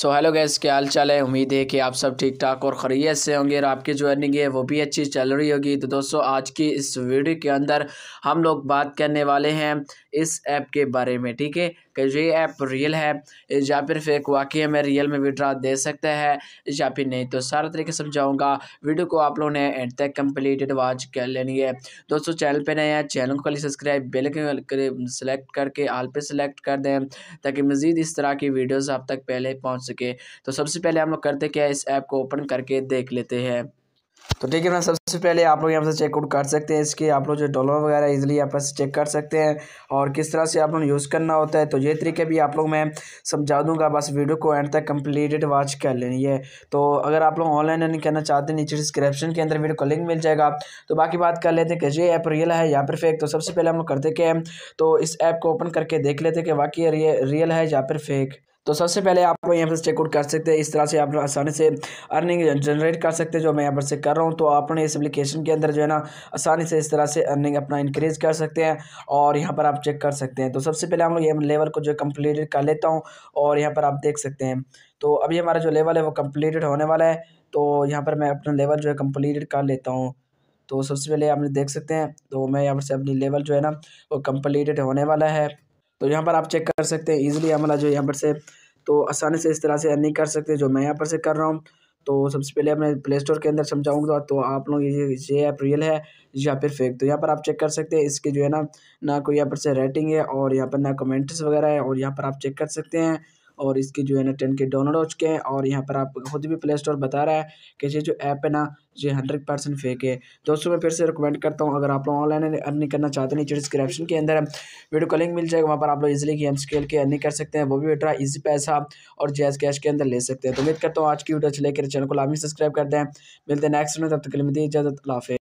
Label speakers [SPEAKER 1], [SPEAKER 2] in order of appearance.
[SPEAKER 1] so hello guys क्या हाल चाल है उम्मीद है कि आप सब ठीक ठाक और खरीत से होंगे और आपकी जो अर्निंग है वो भी अच्छी चल रही होगी तो दोस्तों आज की इस वीडियो के अंदर हम लोग बात करने वाले हैं इस ऐप के बारे में ठीक है कि ये ऐप रियल है या फिर फेक वाकई में रियल में विड्रा दे सकता है या फिर नहीं तो सारा तरीके समझाऊंगा वीडियो को आप लोगों ने एंड तक कंप्लीटेड वॉच कर लेनी है दोस्तों चैनल पे नए हैं चैनल को सब्सक्राइब बेल सेलेक्ट करके आल पे सेलेक्ट कर दें ताकि मज़ीद इस तरह की वीडियोज़ आप तक पहले पहुँच सके तो सबसे पहले हम लोग करते क्या इस ऐप को ओपन करके देख लेते हैं तो ठीक है फ्रेंड सबसे पहले आप लोग यहाँ से चेकआउट कर सकते हैं इसके आप लोग जो डॉलर वगैरह इजीली यहाँ पर चेक कर सकते हैं और किस तरह से आप लोग यूज़ करना होता है तो ये तरीके भी आप लोग मैं समझा दूंगा बस वीडियो को एंड तक कंप्लीटेड वॉच कर लेनी है तो अगर आप लोग ऑनलाइन नहीं करना चाहते हैं नीचे डिस्क्रिप्शन के अंदर वीडियो का लिंक मिल जाएगा तो बाकी बात कर लेते हैं कि ये ऐप रियल है या फिर फेक तो सबसे पहले हम लोग करते क्या तो इस ऐप को ओपन करके देख लेते हैं कि वाकई रियल है या फिर फेक तो सबसे पहले आप यहाँ पर चेकआउट कर सकते हैं इस तरह से आप आसानी से अर्निंग जनरेट कर सकते हैं जो मैं यहाँ पर से कर रहा हूँ तो अपने इस एप्लीकेशन के अंदर जो है ना आसानी से इस तरह से अर्निंग अपना इंक्रीज़ कर सकते हैं और यहाँ पर आप चेक कर सकते हैं तो सबसे पहले हम लोग यहाँ लेवल को जो कम्प्लीट कर लेता हूँ और यहाँ पर आप देख सकते हैं तो अभी हमारा जो लेवल है वो कम्प्लीटेड होने वाला है तो यहाँ पर मैं अपना लेवल जो है कम्प्लीट कर लेता हूँ तो सबसे पहले आप देख सकते हैं तो मैं यहाँ पर से अपनी लेवल जो है ना वो कम्प्लीटेड होने वाला है तो यहाँ पर आप चेक कर सकते हैं ईजिली हमारा जो यहाँ पर से तो आसानी से इस तरह से अर्निंग कर सकते जो मैं यहाँ पर से कर रहा हूँ तो सबसे पहले अपने प्ले स्टोर के अंदर समझाऊंगा तो आप लोग ये ये ऐप रियल है या फिर फेक तो यहाँ पर आप चेक कर सकते हैं इसके जो है ना ना कोई यहाँ पर से रेटिंग है और यहाँ पर ना कमेंट्स वगैरह है और यहाँ पर आप चेक कर सकते हैं और इसके जो है ना टेन के डाउनलोड हो चुके हैं और यहाँ पर आप खुद भी प्ले स्टोर बता रहा है कि ये जो ऐप है ना ये हंड्रेड परसेंट फेक है दोस्तों मैं फिर से रिकमेंड करता हूँ अगर आप लोग ऑनलाइन अर्निंग करना चाहते हैं नीचे डिस्क्रिप्शन के अंदर वीडियो का लिंक मिल जाएगा वहाँ पर आप लोग इजिली गेम स्केल के अर्निंग कर सकते हैं वो भी बेटा ईजी पैसा और जैस कैश के अंदर ले सकते हैं तो उम्मीद करता हूँ आज की वीडियो अच्छी लेकर चैनल को लाभ सब्सक्राइब कर दें मिलते हैं नेक्स्ट में तब तक के लिए इजाजत लाफे